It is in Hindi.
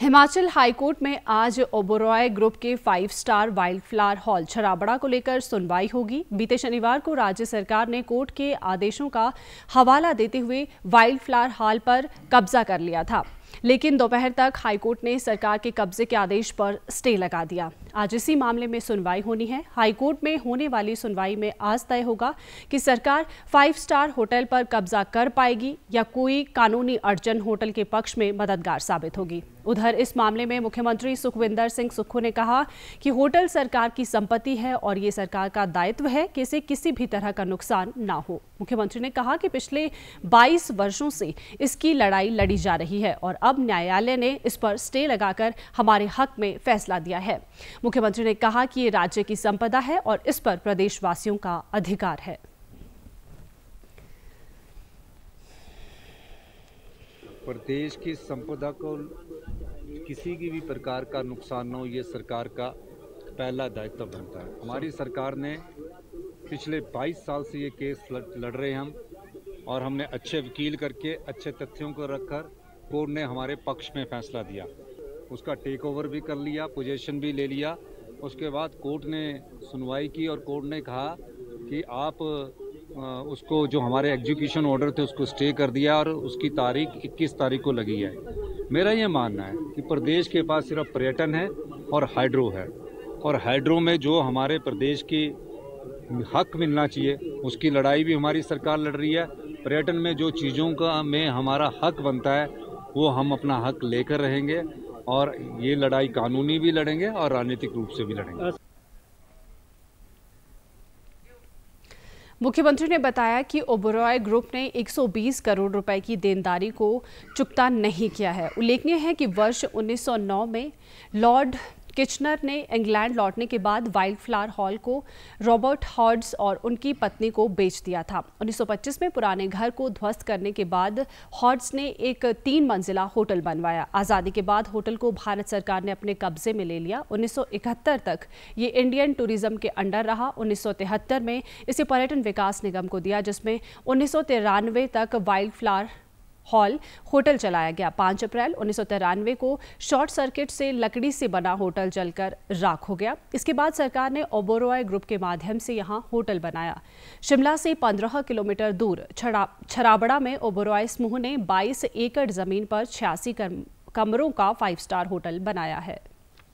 हिमाचल हाईकोर्ट में आज ओबोरॉय ग्रुप के five star wild flower hall Chharabra को लेकर सुनवाई होगी बीते शनिवार को राज्य सरकार ने कोर्ट के आदेशों का हवाला देते हुए वाइल्ड फ्लावर हॉल पर कब्जा कर लिया था लेकिन दोपहर तक हाईकोर्ट ने सरकार के कब्जे के आदेश पर स्टे लगा दिया आज इसी मामले में सुनवाई होनी है हाईकोर्ट में होने वाली सुनवाई में आज तय होगा कि सरकार फाइव स्टार होटल पर कब्जा कर पाएगी या कोई कानूनी अड़चन होटल के पक्ष में मददगार साबित होगी उधर इस मामले में मुख्यमंत्री सुखविंदर सिंह सुक्खू ने कहा कि होटल सरकार की संपत्ति है और ये सरकार का दायित्व है कि इसे किसी भी तरह का नुकसान ना हो मुख्यमंत्री ने कहा कि पिछले 22 वर्षों से इसकी लड़ाई लड़ी जा रही है और अब न्यायालय ने इस पर स्टे लगाकर हमारे हक में फैसला दिया है मुख्यमंत्री ने कहा कि ये राज्य की संपदा है और इस पर प्रदेशवासियों का अधिकार है प्रदेश की संपदा को किसी की भी प्रकार का नुकसान ना हो ये सरकार का पहला दायित्व बनता है हमारी सरकार ने पिछले 22 साल से ये केस लड़ रहे हैं हम और हमने अच्छे वकील करके अच्छे तथ्यों को रखकर कोर्ट ने हमारे पक्ष में फैसला दिया उसका टेक ओवर भी कर लिया पोजेशन भी ले लिया उसके बाद कोर्ट ने सुनवाई की और कोर्ट ने कहा कि आप उसको जो हमारे एग्जीक्यूशन ऑर्डर थे उसको स्टे कर दिया और उसकी तारीख 21 तारीख को लगी है मेरा ये मानना है कि प्रदेश के पास सिर्फ पर्यटन है और हाइड्रो है और हाइड्रो में जो हमारे प्रदेश की हक मिलना चाहिए उसकी लड़ाई भी हमारी सरकार लड़ रही है पर्यटन में जो चीज़ों का में हमारा हक बनता है वो हम अपना हक लेकर रहेंगे और ये लड़ाई कानूनी भी लड़ेंगे और राजनीतिक रूप से भी लड़ेंगे मुख्यमंत्री ने बताया कि ओबरॉय ग्रुप ने 120 करोड़ रुपए की देनदारी को चुकता नहीं किया है उल्लेखनीय है कि वर्ष 1909 में लॉर्ड किचनर ने इंग्लैंड लौटने के बाद वाइल्ड फ्लावर हॉल को रॉबर्ट हॉड्स और उनकी पत्नी को बेच दिया था 1925 में पुराने घर को ध्वस्त करने के बाद हॉड्स ने एक तीन मंजिला होटल बनवाया आज़ादी के बाद होटल को भारत सरकार ने अपने कब्जे में ले लिया 1971 तक ये इंडियन टूरिज्म के अंडर रहा उन्नीस में इसे पर्यटन विकास निगम को दिया जिसमें उन्नीस तक वाइल्ड फ्लावर हॉल होटल चलाया गया पांच अप्रैल उन्नीस को शॉर्ट सर्किट से लकड़ी से बना होटल जलकर राख हो गया इसके बाद सरकार ने ओबोरॉय ग्रुप के माध्यम से यहाँ होटल बनाया शिमला से पंद्रह किलोमीटर दूर छराबड़ा में ओबोरॉय समूह ने बाईस एकड़ जमीन पर छियासी कमरों का फाइव स्टार होटल बनाया है